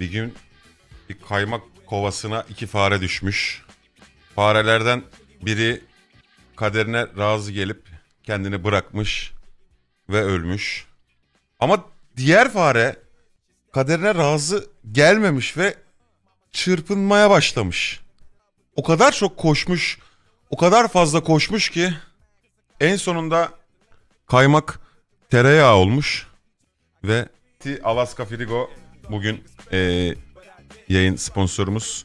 Bir gün bir kaymak kovasına iki fare düşmüş. Farelerden biri kaderine razı gelip kendini bırakmış ve ölmüş. Ama diğer fare kaderine razı gelmemiş ve çırpınmaya başlamış. O kadar çok koşmuş, o kadar fazla koşmuş ki en sonunda kaymak tereyağı olmuş ve Alaska Frigo bugün e, yayın sponsorumuz.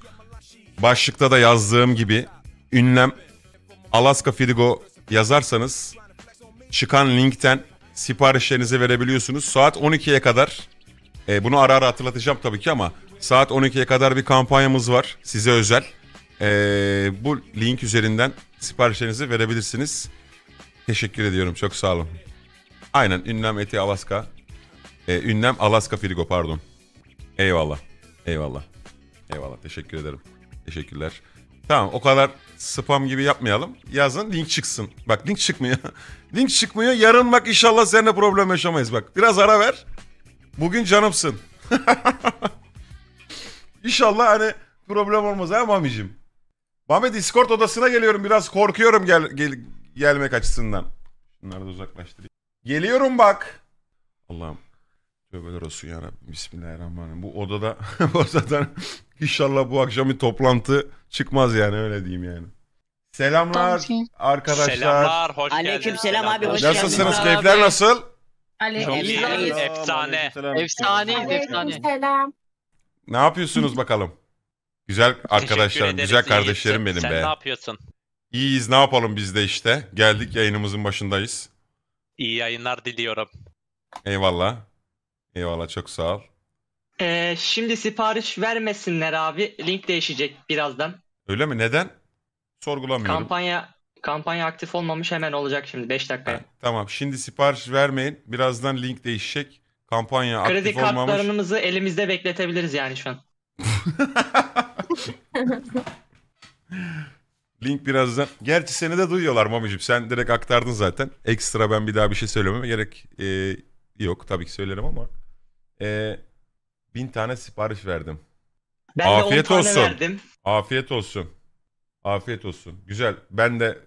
Başlıkta da yazdığım gibi ünlem Alaska Frigo yazarsanız çıkan linkten siparişlerinizi verebiliyorsunuz. Saat 12'ye kadar e, bunu ara ara hatırlatacağım tabii ki ama saat 12'ye kadar bir kampanyamız var size özel. E, bu link üzerinden siparişlerinizi verebilirsiniz. Teşekkür ediyorum çok sağ olun. Aynen ünlem eti Alaska. E, ünlem Alaska Frigo pardon. Eyvallah. Eyvallah. Eyvallah. Teşekkür ederim. Teşekkürler. Tamam o kadar spam gibi yapmayalım. Yazın link çıksın. Bak link çıkmıyor. link çıkmıyor. Yarın bak inşallah seninle problem yaşamayız bak. Biraz ara ver. Bugün canımsın. İnşallah hani problem olmaz ha Mami'cim. Mami Discord odasına geliyorum biraz korkuyorum gel, gel gelmek açısından. Bunları da uzaklaştırayım. Geliyorum bak. Allah'ım. Tövbeler olsun ya Rabbim. Bismillahirrahmanirrahim. Bu odada bu odadan inşallah bu akşam bir toplantı çıkmaz yani öyle diyeyim yani. Selamlar şey- arkadaşlar. Selamlar hoş geldiniz. Aleyküm selam abi hoş Nasılsınız? Abi. Keyifler nasıl? Çok iyi. Efsane. Efsaneyiz efsane. Selam. Ne yapıyorsunuz bakalım? Güzel arkadaşlarım, güzel kardeşlerim benim Sen be. Sen ne yapıyorsun? İyiyiz ne yapalım biz de işte. Geldik yayınımızın başındayız. İyi yayınlar diliyorum. Eyvallah. Eyvallah çok sağ ol. Ee, şimdi sipariş vermesinler abi. Link değişecek birazdan. Öyle mi? Neden? Sorgulamıyorum. Kampanya kampanya aktif olmamış hemen olacak şimdi 5 dakikaya. tamam. Şimdi sipariş vermeyin. Birazdan link değişecek. Kampanya Kredi aktif olmamış. Kredi kartlarımızı elimizde bekletebiliriz yani şu an. Link birazdan. Gerçi seni de duyuyorlar Mamicim. Sen direkt aktardın zaten. Ekstra ben bir daha bir şey söylememe gerek e, yok. Tabii ki söylerim ama e, bin tane sipariş verdim. Ben de 10 Afiyet tane verdim. Afiyet olsun. Afiyet olsun. Güzel. Ben de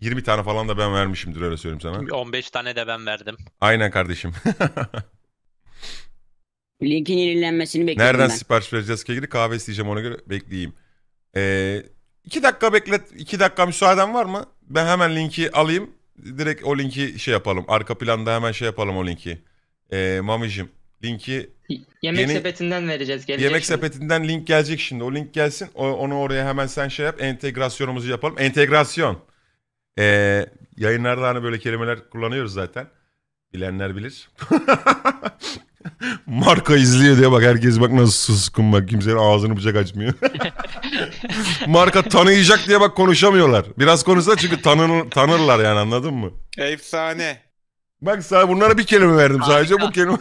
20 tane falan da ben vermişimdir öyle söyleyeyim sana. 15 tane de ben verdim. Aynen kardeşim. Link'in yenilenmesini bekliyorum Nereden ben. sipariş vereceğiz ki ilgili kahve isteyeceğim ona göre bekleyeyim. Ee, iki dakika beklet, İki dakika müsaaden var mı? Ben hemen linki alayım. Direkt o linki şey yapalım. Arka planda hemen şey yapalım o linki. Ee, Mami'cim Linki yemek yeni, sepetinden vereceğiz. Gelecek yemek şimdi. sepetinden link gelecek şimdi. O link gelsin. O, onu oraya hemen sen şey yap. Entegrasyonumuzu yapalım. Entegrasyon. Ee, yayınlarda hani böyle kelimeler kullanıyoruz zaten. Bilenler bilir. Marka izliyor diye bak herkes bak nasıl suskun bak kimsenin ağzını bıçak açmıyor. Marka tanıyacak diye bak konuşamıyorlar. Biraz konuşsa çünkü tanır, tanırlar yani anladın mı? Efsane. Bak sana bunlara bir kelime verdim Harika. sadece bu kelime.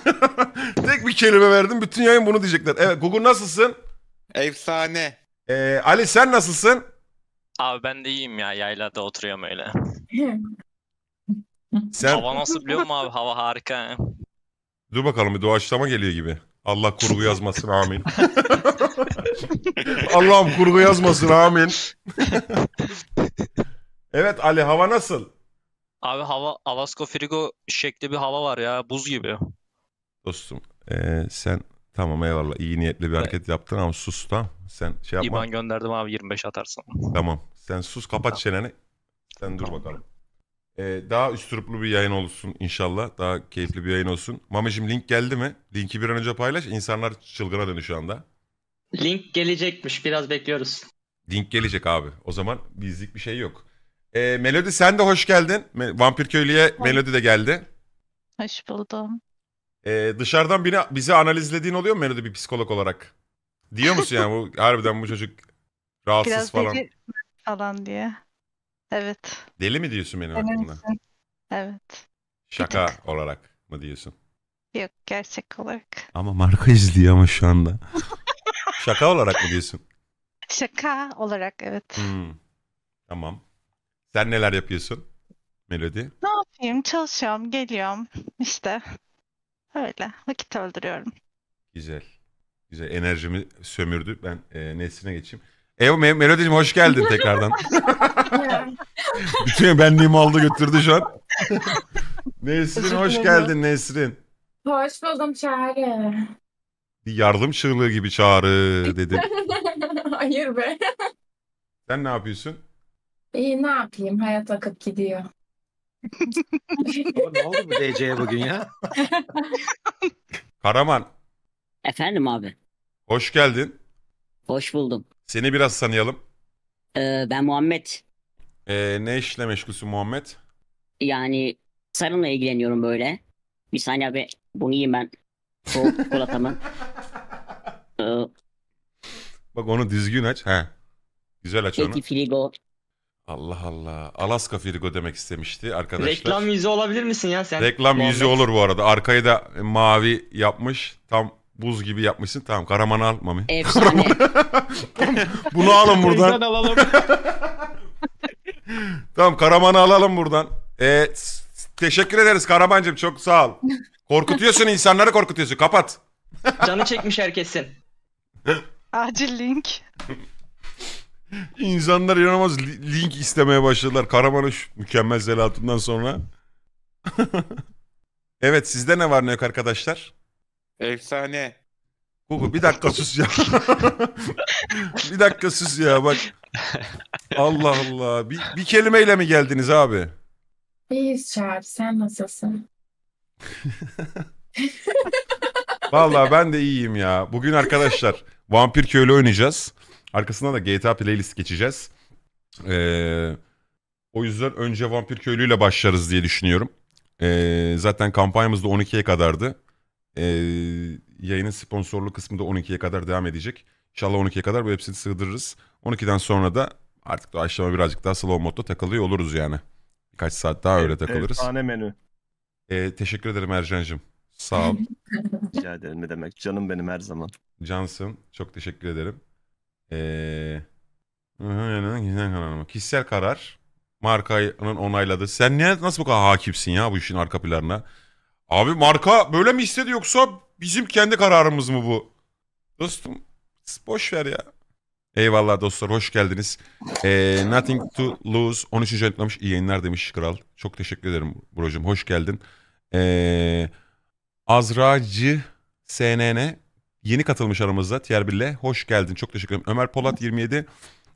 Tek bir kelime verdim. Bütün yayın bunu diyecekler. Evet Google nasılsın? Efsane. Ee, Ali sen nasılsın? Abi ben de iyiyim ya. Yaylada oturuyorum öyle. sen... Hava nasıl biliyor musun abi? Hava harika. Dur bakalım bir doğaçlama geliyor gibi. Allah kurgu yazmasın amin. Allah'ım kurgu yazmasın amin. evet Ali hava nasıl? Abi hava Alaska Frigo şekli bir hava var ya buz gibi. Dostum ee, sen tamam eyvallah iyi niyetli bir hareket yaptın ama sus tamam. Sen şey yapma. İban gönderdim abi 25 atarsan. Tamam sen sus kapat çeneni. Sen dur bakalım. Ee, daha üstürüplü bir yayın olsun inşallah. Daha keyifli bir yayın olsun. Mamacığım link geldi mi? Linki bir an önce paylaş. insanlar çılgına dönüyor şu anda. Link gelecekmiş biraz bekliyoruz. Link gelecek abi. O zaman bizlik bir şey yok. E, ee, Melodi sen de hoş geldin. Vampir Köylü'ye Melody de geldi. Hoş buldum. E, dışarıdan biri, bizi analizlediğin oluyor mu Melodi bir psikolog olarak? Diyor musun yani bu harbiden bu çocuk rahatsız Biraz falan? deli falan diye. Evet. Deli mi diyorsun benim Deli hakkında? Evet. Şaka olarak mı diyorsun? Yok gerçek olarak. Ama Marco izliyor ama şu anda. Şaka olarak mı diyorsun? Şaka olarak evet. Hmm. Tamam. Sen neler yapıyorsun Melody? Ne yapayım? Çalışıyorum, geliyorum işte. Öyle vakit öldürüyorum. Güzel. Güzel. Enerjimi sömürdü. Ben e, nesline geçeyim. Ev Me- hoş geldin tekrardan. Bütün benliğimi aldı götürdü şu an. Nesrin hoş geldin Nesrin. Hoş buldum Çağrı. Bir yardım çığlığı gibi çağrı dedim. Hayır be. Sen ne yapıyorsun? İyi ee, ne yapayım hayat akıp gidiyor. Ama ne oldu bu DC'ye bugün ya? Karaman Efendim abi. hoş geldin. Hoş buldum. Seni biraz tanıyalım. Ee, ben Muhammed. Ee, ne işle meşgulsün Muhammed? Yani sarımla ilgileniyorum böyle. Bir saniye abi bunu yiyeyim ben. Soğuk çikolatamı. ee, Bak onu düzgün aç. He. Güzel aç onu. Eti Filigo Allah Allah. Alaska Frigo demek istemişti arkadaşlar. Reklam yüzü olabilir misin ya sen? Reklam Muhammed. yüzü olur bu arada. Arkayı da mavi yapmış. Tam buz gibi yapmışsın. Tamam Karaman al Mami. Efsane. Bunu alın buradan. tamam karamanı alalım buradan. Evet teşekkür ederiz Karaman'cığım çok sağ ol. Korkutuyorsun insanları korkutuyorsun. Kapat. Canı çekmiş herkesin. Acil link. İnsanlar inanamaz link istemeye başladılar. Karamanoş mükemmel zelatından sonra. evet sizde ne var ne yok arkadaşlar? Efsane. Google bir dakika sus ya. bir dakika sus ya bak. Allah Allah. Bir, bir kelimeyle mi geldiniz abi? İyiyiz Çağrı sen nasılsın? Vallahi ben de iyiyim ya. Bugün arkadaşlar Vampir Köylü oynayacağız. Arkasından da GTA playlist geçeceğiz. Ee, o yüzden önce Vampir Köylü ile başlarız diye düşünüyorum. Ee, zaten kampanyamız da 12'ye kadardı. Ee, yayının sponsorlu kısmı da 12'ye kadar devam edecek. İnşallah 12'ye kadar bu hepsini sığdırırız. 12'den sonra da artık da doğaçlama birazcık daha slow modda takılıyor oluruz yani. Birkaç saat daha öyle takılırız. Efsane menü. Ee, teşekkür ederim Ercan'cığım. Sağ ol. Rica ederim ne demek. Canım benim her zaman. Cansın. Çok teşekkür ederim. Ee, kişisel karar. Kişisel karar. Markanın onayladı. Sen niye nasıl bu kadar hakimsin ya bu işin arka planına? Abi marka böyle mi istedi yoksa bizim kendi kararımız mı bu? Dostum boş ver ya. Eyvallah dostlar hoş geldiniz. Ee, nothing to lose 13. ayıklamış iyi yayınlar demiş kral. Çok teşekkür ederim brocum hoş geldin. Ee, Azracı SNN Yeni katılmış aramızda Tier 1'le. Hoş geldin. Çok teşekkür ederim. Ömer Polat 27.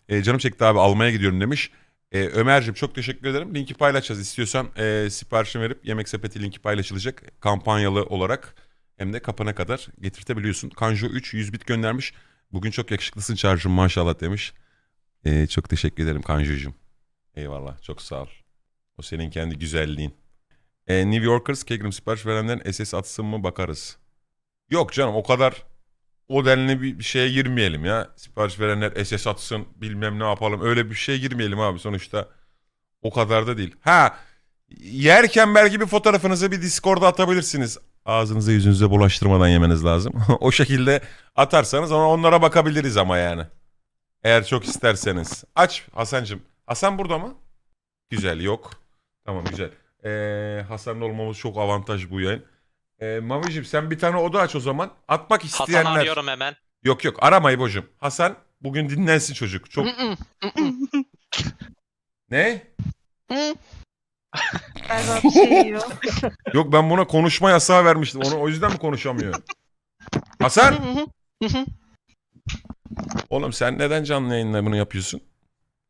E, canım çekti abi almaya gidiyorum demiş. E, Ömer'cim çok teşekkür ederim. Linki paylaşacağız. İstiyorsan e, siparişini verip yemek sepeti linki paylaşılacak. Kampanyalı olarak hem de kapana kadar getirtebiliyorsun. Kanjo 3 100 bit göndermiş. Bugün çok yakışıklısın çarjım maşallah demiş. E, çok teşekkür ederim Kanjo'cum. Eyvallah çok sağ ol. O senin kendi güzelliğin. E, New Yorkers Kegrim sipariş verenlerin SS atsın mı bakarız. Yok canım o kadar o denli bir şeye girmeyelim ya. Sipariş verenler SS atsın bilmem ne yapalım öyle bir şeye girmeyelim abi sonuçta. O kadar da değil. Ha yerken belki bir fotoğrafınızı bir Discord'a atabilirsiniz. Ağzınıza yüzünüze bulaştırmadan yemeniz lazım. o şekilde atarsanız ama onlara bakabiliriz ama yani. Eğer çok isterseniz. Aç Hasan'cığım. Hasan burada mı? Güzel yok. Tamam güzel. Ee, Hasan'ın olmamız çok avantaj bu yayın. Ee, Mami'cim sen bir tane oda aç o zaman. Atmak isteyenler. Hasan arıyorum hemen. Yok yok aramayı İbo'cum. Hasan bugün dinlensin çocuk. Çok... ne? Galiba bir şey yiyor. Yok ben buna konuşma yasağı vermiştim. Onu o yüzden mi konuşamıyor? Hasan! Oğlum sen neden canlı yayınla bunu yapıyorsun?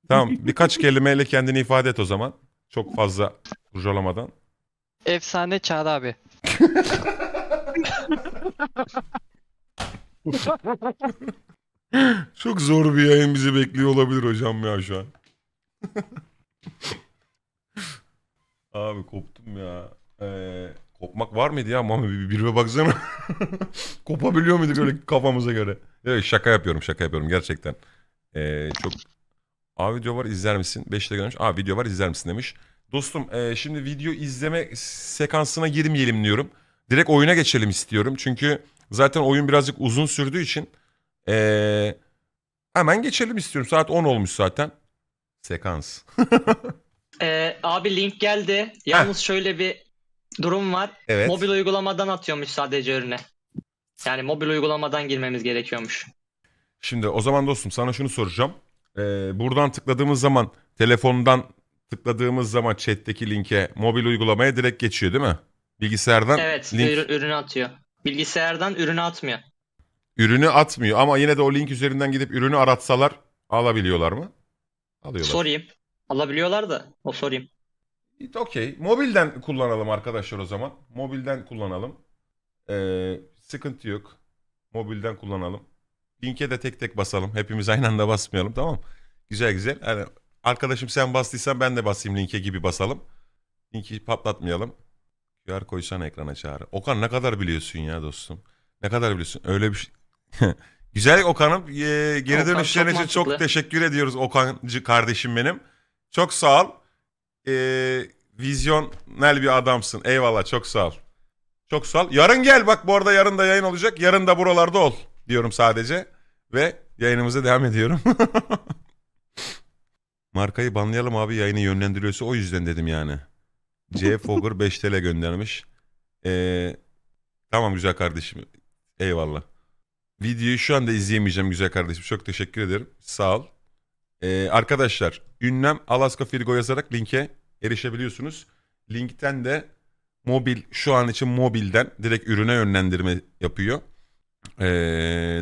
Tamam birkaç kelimeyle kendini ifade et o zaman. Çok fazla kurcalamadan. Efsane Çağrı abi. Çok zor bir yayın bizi bekliyor olabilir hocam ya şu an. Abi koptum ya. Ee, kopmak var mıydı ya? Mami bir, bir, bir baksana. Kopabiliyor muyduk öyle kafamıza göre? Evet şaka yapıyorum şaka yapıyorum gerçekten. Ee, çok... Aa video var izler misin? 5'te gelmiş. Aa video var izler misin demiş. Dostum e, şimdi video izleme sekansına girmeyelim diyorum. Direkt oyuna geçelim istiyorum. Çünkü zaten oyun birazcık uzun sürdüğü için e, hemen geçelim istiyorum. Saat 10 olmuş zaten. Sekans. Ee, abi link geldi. Yalnız şöyle bir durum var. Evet. Mobil uygulamadan atıyormuş sadece ürüne. Yani mobil uygulamadan girmemiz gerekiyormuş. Şimdi o zaman dostum sana şunu soracağım. Ee, buradan tıkladığımız zaman telefondan tıkladığımız zaman chat'teki linke mobil uygulamaya direkt geçiyor değil mi? Bilgisayardan Evet, link... ürünü atıyor. Bilgisayardan ürünü atmıyor. ürünü atmıyor ama yine de o link üzerinden gidip ürünü aratsalar alabiliyorlar mı? Alıyorlar. Sorayım. Alabiliyorlar da o sorayım. It Okey. Mobilden kullanalım arkadaşlar o zaman. Mobilden kullanalım. Ee, sıkıntı yok. Mobilden kullanalım. Linke de tek tek basalım. Hepimiz aynı anda basmayalım tamam mı? Güzel güzel. Yani Arkadaşım sen bastıysan ben de basayım linke gibi basalım. Linki patlatmayalım. QR koysana ekrana çağrı. Okan ne kadar biliyorsun ya dostum. Ne kadar biliyorsun. Öyle bir şey. Güzel Okan'ım. Ee, geri Okan dönüşlerin için çok teşekkür ediyoruz Okancı kardeşim benim. Çok sağ ol. Ee, vizyonel bir adamsın. Eyvallah çok sağ ol. Çok sağ ol. Yarın gel bak bu arada yarın da yayın olacak. Yarın da buralarda ol diyorum sadece. Ve yayınımıza devam ediyorum. Markayı banlayalım abi yayını yönlendiriyorsa o yüzden dedim yani. C. Fogger 5 TL göndermiş. Ee, tamam güzel kardeşim. Eyvallah. Videoyu şu anda izleyemeyeceğim güzel kardeşim. Çok teşekkür ederim. Sağ ol. Ee, arkadaşlar ünlem Alaska Firgo yazarak linke erişebiliyorsunuz. Linkten de mobil şu an için mobilden direkt ürüne yönlendirme yapıyor. Ee,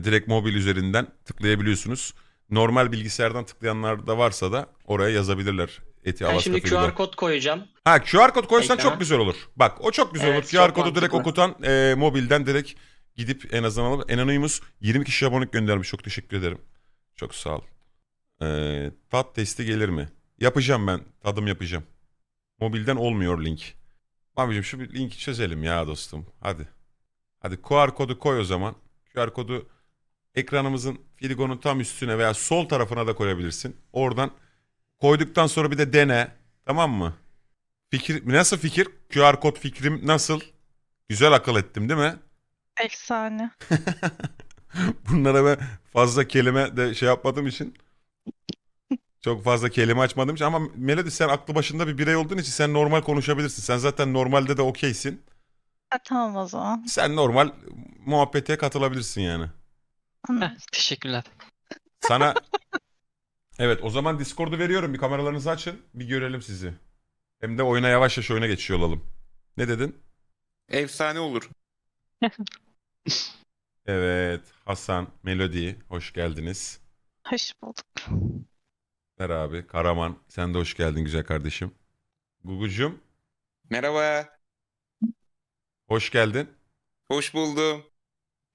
direkt mobil üzerinden tıklayabiliyorsunuz normal bilgisayardan tıklayanlar da varsa da oraya yazabilirler. Eti ben şimdi QR kod koyacağım. Ha QR kod koysan Ekrana. çok güzel olur. Bak o çok güzel evet, olur. QR kodu direkt okutan e, mobilden direkt gidip en azından alıp Anonymous 20 kişi abonelik göndermiş. Çok teşekkür ederim. Çok sağ ol. Ee, tat testi gelir mi? Yapacağım ben. Tadım yapacağım. Mobilden olmuyor link. Abicim şu linki çözelim ya dostum. Hadi. Hadi QR kodu koy o zaman. QR kodu ekranımızın filigonun tam üstüne veya sol tarafına da koyabilirsin. Oradan koyduktan sonra bir de dene. Tamam mı? Fikir nasıl fikir? QR kod fikrim nasıl? Güzel akıl ettim değil mi? Efsane. Bunlara ben fazla kelime de şey yapmadığım için çok fazla kelime açmadım için ama Melody sen aklı başında bir birey olduğun için sen normal konuşabilirsin. Sen zaten normalde de okeysin. tamam o zaman. Sen normal muhabbete katılabilirsin yani. Teşekkürler. Sana Evet o zaman Discord'u veriyorum. Bir kameralarınızı açın. Bir görelim sizi. Hem de oyuna yavaş yavaş oyuna geçiyor olalım. Ne dedin? Efsane olur. Evet. Hasan, Melodi hoş geldiniz. Hoş bulduk. Mer abi, Karaman sen de hoş geldin güzel kardeşim. Gugucum Merhaba. hoş geldin. Hoş buldum.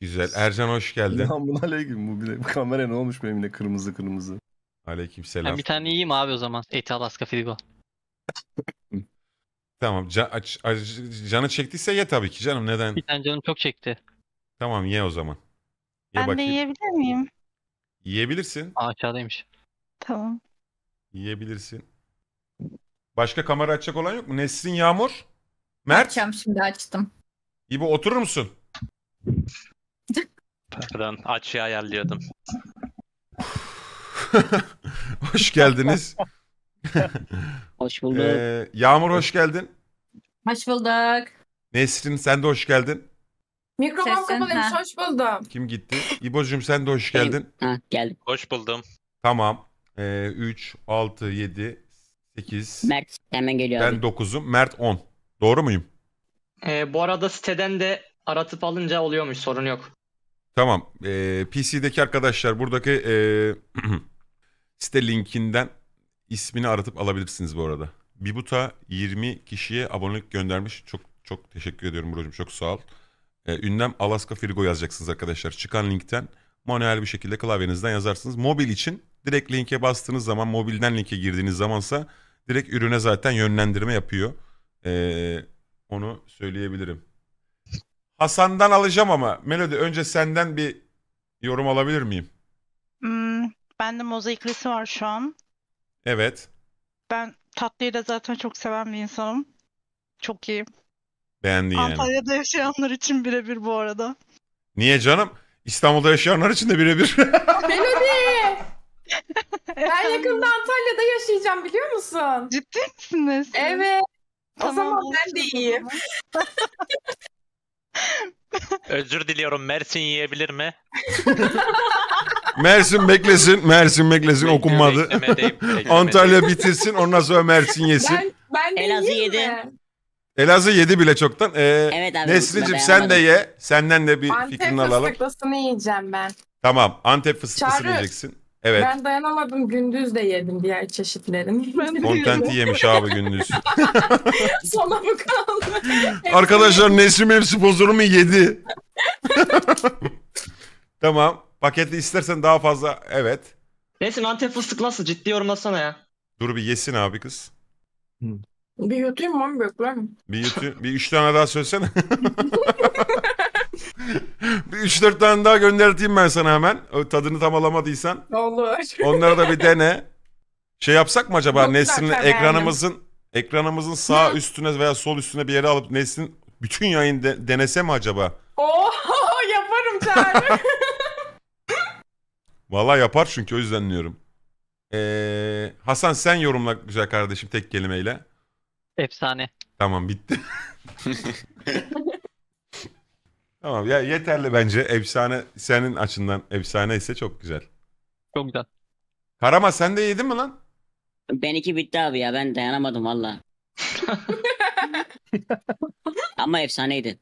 Güzel. Ercan hoş geldin. Lan buna aleyküm. Bu, bile, bu kamera ne olmuş benimle kırmızı kırmızı. Aleyküm selam. Ben bir tane yiyeyim abi o zaman. Eti Alaska Frigo. Tamam. Ca- canı çektiyse ye tabii ki canım. Neden? Bir tane canım çok çekti. Tamam ye o zaman. Ye Ben de yiyebilir miyim? Yiyebilirsin. aşağıdaymış. Tamam. Yiyebilirsin. Başka kamera açacak olan yok mu? Nesrin Yağmur? Mert? Açacağım şimdi açtım. İbo oturur musun? Pardon açığı ayarlıyordum. hoş geldiniz. Hoş bulduk. Ee, Yağmur hoş geldin. Hoş bulduk. Nesrin sen de hoş geldin. Mikrofon Sesin, kapalıymış hoş buldum. Kim gitti? İbocuğum sen de hoş şey, geldin. Ha, geldim. Hoş buldum. Tamam. 3, 6, 7, 8. Mert hemen geliyor. Ben abi. 9'um. Mert 10. Doğru muyum? Ee, bu arada siteden de aratıp alınca oluyormuş sorun yok. Tamam. Ee, PC'deki arkadaşlar buradaki e, site linkinden ismini aratıp alabilirsiniz bu arada. Bibuta 20 kişiye abonelik göndermiş. Çok çok teşekkür ediyorum Buracığım. Çok sağ ol. Ee, ünlem Alaska Frigo yazacaksınız arkadaşlar. Çıkan linkten manuel bir şekilde klavyenizden yazarsınız. Mobil için direkt linke bastığınız zaman mobilden linke girdiğiniz zamansa direkt ürüne zaten yönlendirme yapıyor. Ee, onu söyleyebilirim. Hasan'dan alacağım ama Melody önce senden bir yorum alabilir miyim? Hmm, bende mozaiklisi var şu an. Evet. Ben tatlıyı da zaten çok seven bir insanım. Çok iyi. Beğendi yani. Antalya'da yaşayanlar için birebir bu arada. Niye canım? İstanbul'da yaşayanlar için de birebir. Melody! ben yakında Antalya'da yaşayacağım biliyor musun? Ciddi misiniz? Evet. O zaman ben de iyiyim. Özür diliyorum Mersin yiyebilir mi? Mersin beklesin, Mersin beklesin Bekle- okunmadı. Antalya bitirsin ondan sonra Mersin yesin. Ben, ben de Elazığ yedi. mi? Elazığ yedi bile çoktan. Ee, Evet abi. Nesli'cim sen de ye. Senden de bir Antep fikrini alalım. fıstıklısını yiyeceğim ben. Tamam Antep fıstıklısı Çağrı. diyeceksin. Evet. Ben dayanamadım gündüz de yedim diğer çeşitlerini. Kontenti yemiş abi gündüz. Sona mı kaldı? Arkadaşlar Nesrin benim sponsorumu yedi. tamam. Paketli istersen daha fazla evet. Nesin Antep fıstık nasıl? Ciddi yorumlasana ya. Dur bir yesin abi kız. Bir yutayım mı? Bekler Bir, yutu, bir üç tane daha söylesene. Bir 3-4 tane daha gönderteyim ben sana hemen. O tadını tam alamadıysan. Olur. Onları da bir dene. Şey yapsak mı acaba Nesrin'in ekranımızın ekranımızın sağ üstüne veya sol üstüne bir yere alıp Nesrin bütün yayın de- denese mi acaba? Oo yaparım canım. Vallahi yapar çünkü o yüzden diyorum. Ee, Hasan sen yorumla güzel kardeşim tek kelimeyle. Efsane. Tamam bitti. Tamam ya yeterli bence. Efsane senin açından efsane ise çok güzel. Çok güzel. Karama sen de yedin mi lan? Beniki bitti abi ya ben dayanamadım valla. Ama efsaneydi.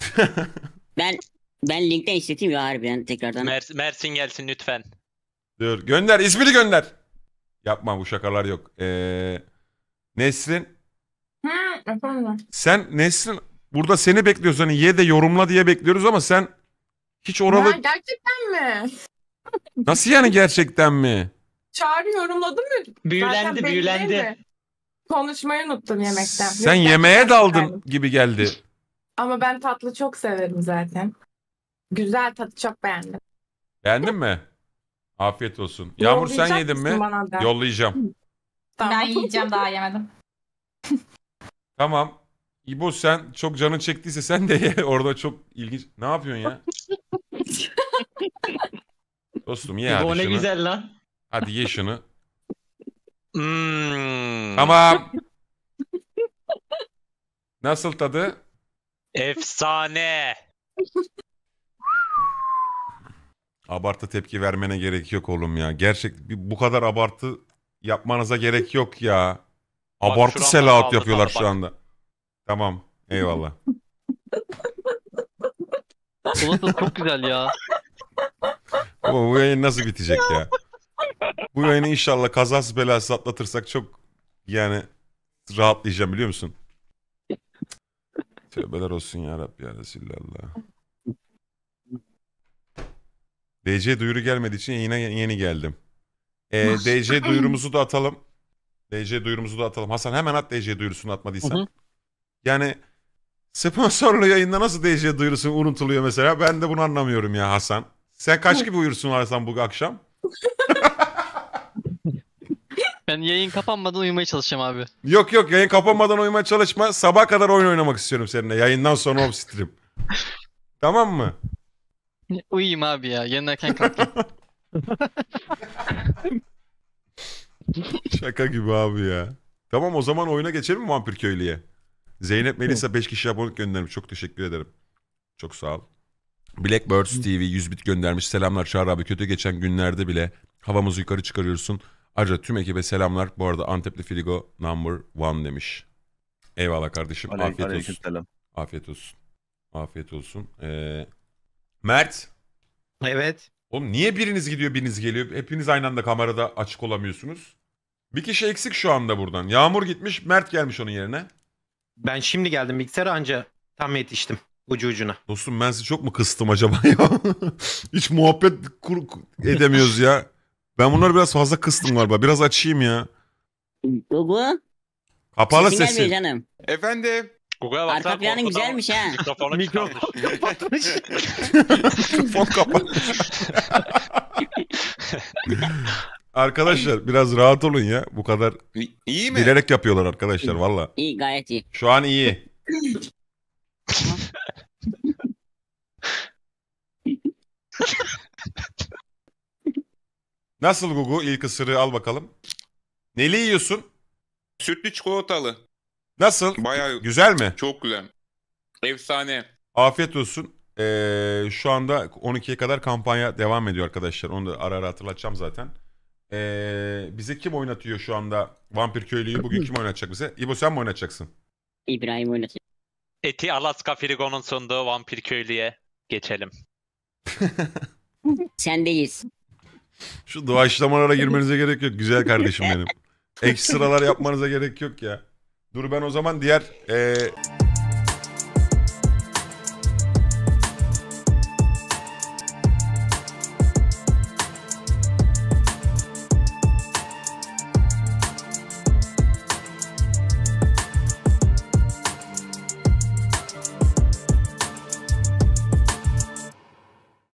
ben ben linkten hissettim ya harbiden tekrardan. Mer- Mersin gelsin lütfen. Dur gönder ismini gönder. Yapma bu şakalar yok. Ee, Nesrin Hı, efendim. sen Nesrin Burada seni bekliyoruz hani ye de yorumla diye bekliyoruz ama sen hiç oralı... Ya gerçekten mi? Nasıl yani gerçekten mi? Çağrı yorumladı mı? Zaten Büyülendi, büyülendi. Konuşmayı unuttum yemekten. Sen Yok, yemeğe gerçekten daldın gibi geldi. Ama ben tatlı çok severim zaten. Güzel tatlı çok beğendim. Beğendin mi? Afiyet olsun. Yağmur sen yedin mi? mısın bana Yollayacağım. Ben yiyeceğim daha yemedim. Tamam. İbo sen çok canın çektiyse sen de ye. Orada çok ilginç. Ne yapıyorsun ya? Dostum ye hadi ne şunu. güzel lan. Hadi ye şunu. Hmm, Tamam. Nasıl tadı? Efsane. Abartı tepki vermene gerek yok oğlum ya. Gerçek bu kadar abartı yapmanıza gerek yok ya. Abartı selahat yapıyorlar sana şu anda. Tamam. Eyvallah. Polat çok güzel ya. Ama bu yayın nasıl bitecek ya? Bu yayını inşallah kazasız belasız atlatırsak çok yani rahatlayacağım biliyor musun? Tövbeler olsun ya Rabbi ya Resulallah. DC duyuru gelmediği için yine yeni geldim. Ee, DC duyurumuzu da atalım. DC duyurumuzu da atalım. Hasan hemen at DC duyurusunu atmadıysan. Hı hı. Yani sponsorlu yayında nasıl DJ duyurusu unutuluyor mesela? Ben de bunu anlamıyorum ya Hasan. Sen kaç gibi uyursun Hasan bu akşam? Ben yayın kapanmadan uyumaya çalışacağım abi. Yok yok yayın kapanmadan uyumaya çalışma. Sabah kadar oyun oynamak istiyorum seninle. Yayından sonra off stream. tamam mı? Uyuyayım abi ya. Yarın erken Şaka gibi abi ya. Tamam o zaman oyuna geçelim mi Vampir Köylü'ye? Zeynep Melisa 5 kişi abonelik göndermiş. Çok teşekkür ederim. Çok sağ ol. Blackbirds TV 100 bit göndermiş. Selamlar Çağrı abi. Kötü geçen günlerde bile havamızı yukarı çıkarıyorsun. Ayrıca tüm ekibe selamlar. Bu arada Antepli Filigo number one demiş. Eyvallah kardeşim. Aleyküm, Afiyet aleyküm olsun. Selam. Afiyet olsun. Afiyet olsun. Ee, Mert. Evet. Oğlum niye biriniz gidiyor biriniz geliyor? Hepiniz aynı anda kamerada açık olamıyorsunuz. Bir kişi eksik şu anda buradan. Yağmur gitmiş Mert gelmiş onun yerine. Ben şimdi geldim bilgisayara anca tam yetiştim ucu ucuna. Dostum ben sizi çok mu kıstım acaba ya? Hiç muhabbet kur- edemiyoruz ya. Ben bunları biraz fazla kıstım galiba. Biraz açayım ya. Gugu. Kapalı sesi. gelmiyor canım. Efendim. Google'a baksana. Arka planın güzelmiş ha. Mikrofonu Mikrofon çıkarmış. kapatmış. Arkadaşlar biraz rahat olun ya. Bu kadar iyi mi? bilerek yapıyorlar arkadaşlar valla. İyi gayet iyi. Şu an iyi. Nasıl Gugu ilk ısırığı al bakalım. Neli yiyorsun? Sütlü çikolatalı. Nasıl? Bayağı Güzel mi? çok güzel. Efsane. Afiyet olsun. Ee, şu anda 12'ye kadar kampanya devam ediyor arkadaşlar. Onu da ara ara hatırlatacağım zaten. Ee, bize kim oynatıyor şu anda Vampir Köylü'yü? Bugün kim oynatacak bize? İbo sen mi oynatacaksın? İbrahim oynatacak. Eti Alaska Frigo'nun sunduğu Vampir Köylü'ye geçelim. Sendeyiz. Şu dua doğaçlamalara girmenize gerek yok güzel kardeşim benim. Ekstralar yapmanıza gerek yok ya. Dur ben o zaman diğer... Ee...